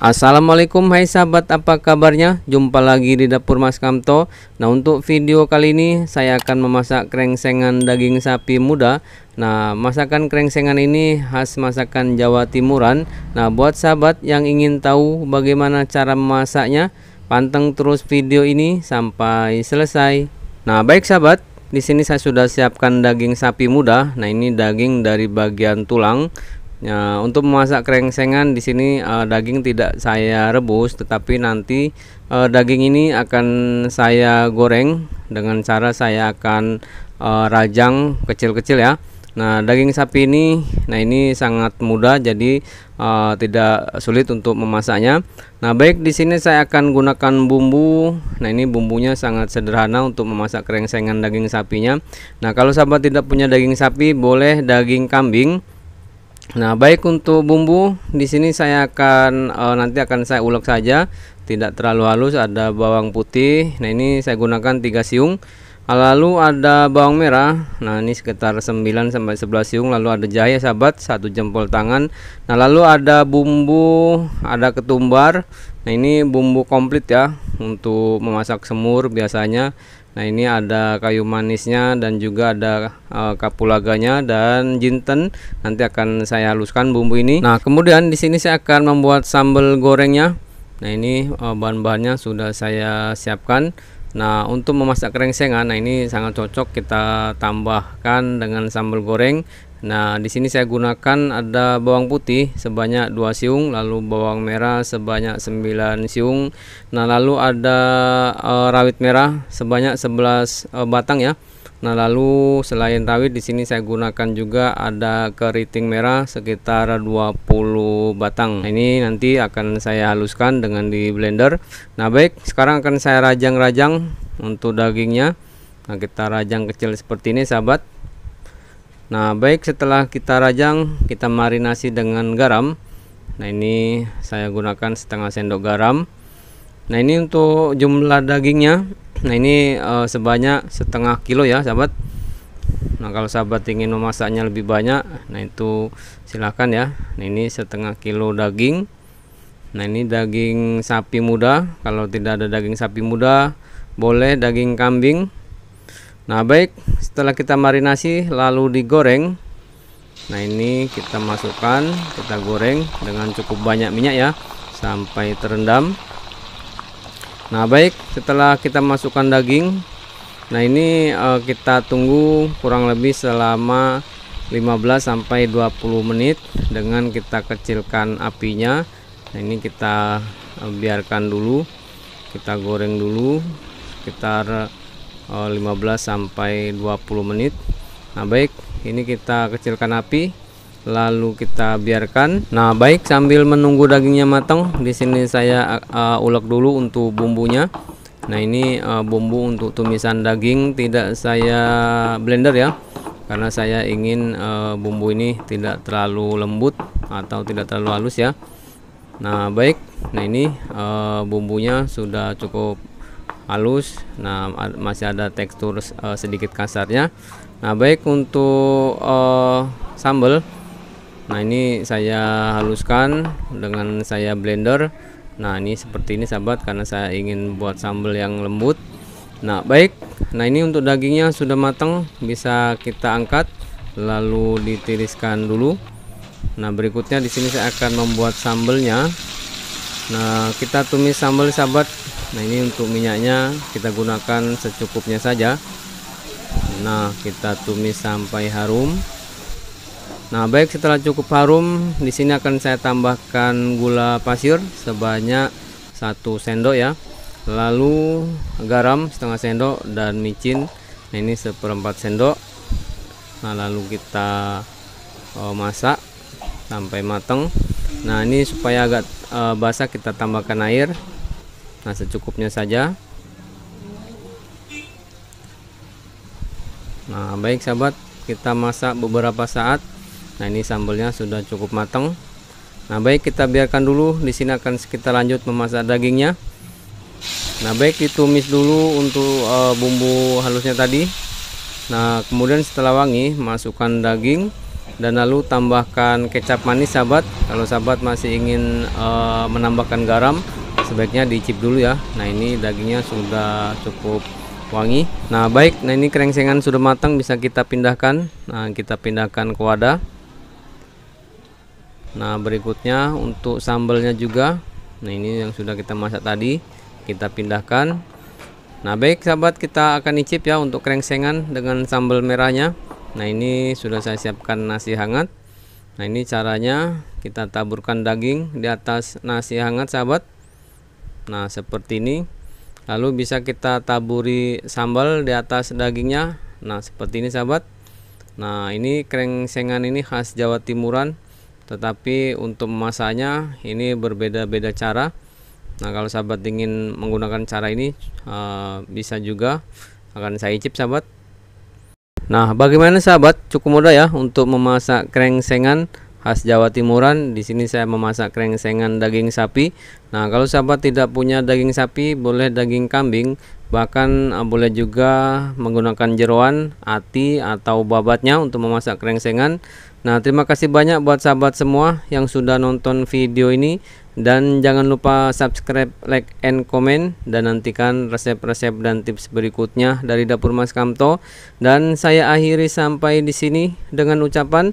Assalamualaikum hai sahabat apa kabarnya jumpa lagi di dapur mas kamto Nah untuk video kali ini saya akan memasak krengsengan daging sapi muda Nah masakan krengsengan ini khas masakan jawa timuran Nah buat sahabat yang ingin tahu bagaimana cara memasaknya Panteng terus video ini sampai selesai Nah baik sahabat di sini saya sudah siapkan daging sapi muda. Nah, ini daging dari bagian tulang. Ya, untuk memasak krengsengan di sini uh, daging tidak saya rebus, tetapi nanti uh, daging ini akan saya goreng dengan cara saya akan uh, rajang kecil-kecil ya. Nah, daging sapi ini, nah ini sangat mudah, jadi uh, tidak sulit untuk memasaknya. Nah, baik di sini saya akan gunakan bumbu. Nah, ini bumbunya sangat sederhana untuk memasak krengsengan daging sapinya. Nah, kalau sahabat tidak punya daging sapi, boleh daging kambing. Nah, baik untuk bumbu di sini saya akan e, nanti akan saya ulek saja, tidak terlalu halus, ada bawang putih. Nah, ini saya gunakan tiga siung lalu ada bawang merah nah ini sekitar 9 sampai 11 siung lalu ada jahe sahabat satu jempol tangan nah lalu ada bumbu ada ketumbar nah ini bumbu komplit ya untuk memasak semur biasanya nah ini ada kayu manisnya dan juga ada e, kapulaganya dan jinten nanti akan saya haluskan bumbu ini nah kemudian di sini saya akan membuat sambal gorengnya nah ini e, bahan-bahannya sudah saya siapkan Nah untuk memasak krengsengan nah ini sangat cocok kita tambahkan dengan sambal goreng Nah, di sini saya gunakan ada bawang putih sebanyak 2 siung, lalu bawang merah sebanyak 9 siung. Nah, lalu ada e, rawit merah sebanyak 11 e, eh, batang ya. Nah, lalu selain rawit di sini saya gunakan juga ada keriting merah sekitar 20 batang. Nah, ini nanti akan saya haluskan dengan di blender. Nah, baik, sekarang akan saya rajang-rajang untuk dagingnya. Nah, kita rajang kecil seperti ini, sahabat. Nah, baik setelah kita rajang, kita marinasi dengan garam. Nah, ini saya gunakan setengah sendok garam. Nah, ini untuk jumlah dagingnya nah ini uh, sebanyak setengah kilo ya sahabat nah kalau sahabat ingin memasaknya lebih banyak nah itu silahkan ya nah ini setengah kilo daging nah ini daging sapi muda kalau tidak ada daging sapi muda boleh daging kambing nah baik setelah kita marinasi lalu digoreng nah ini kita masukkan kita goreng dengan cukup banyak minyak ya sampai terendam Nah baik setelah kita masukkan daging Nah ini uh, kita tunggu kurang lebih selama 15 sampai 20 menit dengan kita kecilkan apinya. Nah ini kita uh, biarkan dulu. Kita goreng dulu sekitar uh, eh, 15 sampai 20 menit. Nah baik, ini kita kecilkan api lalu kita biarkan. Nah, baik sambil menunggu dagingnya matang, di sini saya uh, ulek dulu untuk bumbunya. Nah, ini uh, bumbu untuk tumisan daging tidak saya blender ya. Karena saya ingin uh, bumbu ini tidak terlalu lembut atau tidak terlalu halus ya. Nah, baik. Nah, ini uh, bumbunya sudah cukup halus. Nah, masih ada tekstur uh, sedikit kasarnya. Nah, baik untuk uh, sambal nah ini saya haluskan dengan saya blender nah ini seperti ini sahabat karena saya ingin buat sambal yang lembut nah baik nah ini untuk dagingnya sudah matang bisa kita angkat lalu ditiriskan dulu nah berikutnya di sini saya akan membuat sambalnya nah kita tumis sambal sahabat nah ini untuk minyaknya kita gunakan secukupnya saja nah kita tumis sampai harum Nah, baik setelah cukup harum, di sini akan saya tambahkan gula pasir sebanyak satu sendok ya. Lalu garam setengah sendok dan micin nah, ini seperempat sendok. Nah, lalu kita uh, masak sampai matang. Nah, ini supaya agak uh, basah kita tambahkan air. Nah, secukupnya saja. Nah, baik sahabat, kita masak beberapa saat nah ini sambalnya sudah cukup matang nah baik kita biarkan dulu di sini akan kita lanjut memasak dagingnya nah baik ditumis dulu untuk uh, bumbu halusnya tadi nah kemudian setelah wangi masukkan daging dan lalu tambahkan kecap manis sahabat kalau sahabat masih ingin uh, menambahkan garam sebaiknya dicip dulu ya nah ini dagingnya sudah cukup wangi nah baik nah ini krengsengan sudah matang bisa kita pindahkan nah kita pindahkan ke wadah nah berikutnya untuk sambalnya juga nah ini yang sudah kita masak tadi kita pindahkan nah baik sahabat kita akan icip ya untuk krengsengan dengan sambal merahnya nah ini sudah saya siapkan nasi hangat nah ini caranya kita taburkan daging di atas nasi hangat sahabat nah seperti ini lalu bisa kita taburi sambal di atas dagingnya nah seperti ini sahabat nah ini krengsengan ini khas Jawa Timuran tetapi untuk memasaknya ini berbeda-beda cara nah kalau sahabat ingin menggunakan cara ini uh, bisa juga akan saya icip sahabat nah bagaimana sahabat cukup mudah ya untuk memasak krengsengan khas Jawa Timuran. Di sini saya memasak krengsengan daging sapi. Nah, kalau sahabat tidak punya daging sapi, boleh daging kambing, bahkan eh, boleh juga menggunakan jeruan, ati atau babatnya untuk memasak krengsengan. Nah, terima kasih banyak buat sahabat semua yang sudah nonton video ini dan jangan lupa subscribe, like, and comment dan nantikan resep-resep dan tips berikutnya dari dapur Mas Kamto dan saya akhiri sampai di sini dengan ucapan